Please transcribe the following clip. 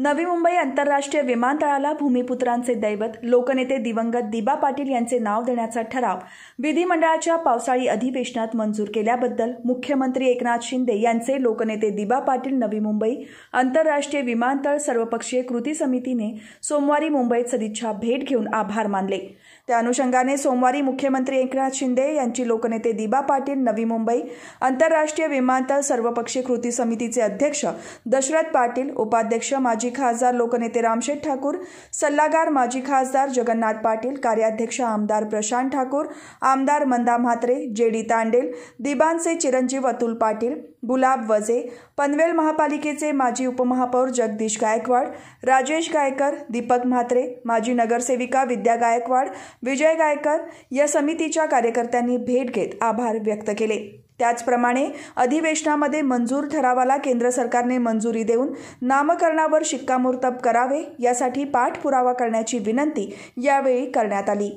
नवी मुंबई आंतरराष्ट्रीय विमानतळाला भूमिपुत्रांचे दैवत लोकनेते दिवंगत दिबा पाटील यांचे नाव देण्याचा ठराव विधिमंडळाच्या पावसाळी अधिवेशनात मंजूर केल्याबद्दल मुख्यमंत्री एकनाथ शिंदे यांचे लोकनेते दिबा पाटील नवी मुंबई आंतरराष्ट्रीय विमानतळ सर्वपक्षीय कृती समितीने सोमवारी मुंबईत सदिच्छा भेट घेऊन आभार मानले त्या अनुषंगाने सोमवारी मुख्यमंत्री एकनाथ शिंदे यांची लोकनेते दिबा पाटील नवी मुंबई आंतरराष्ट्रीय विमानतळ सर्वपक्षीय कृती समितीचे अध्यक्ष दशरथ पाटील उपाध्यक्ष माजी माजी खासदार लोकनेते रामशेठ ठाकूर सल्लागार माजी खासदार जगन्नाथ पाटील कार्याध्यक्ष आमदार प्रशांत ठाकूर आमदार मंदा म्हात्रे जे डी तांडेल दिबांचे चिरंजीव अतुल पाटील गुलाब वजे पनवेल महापालिकेचे माजी उपमहापौर जगदीश गायकवाड राजेश गायकर दीपक म्हात्रे माजी नगरसेविका विद्या गायकवाड विजय गायकर या समितीच्या कार्यकर्त्यांनी भेट घेत आभार व्यक्त केले त्याचप्रमाणे अधिवेशनामध्ये मंजूर ठरावाला केंद्र सरकारने मंजुरी देऊन नामकरणावर शिक्कामोर्तब करावे यासाठी पाठपुरावा करण्याची विनंती यावेळी करण्यात आली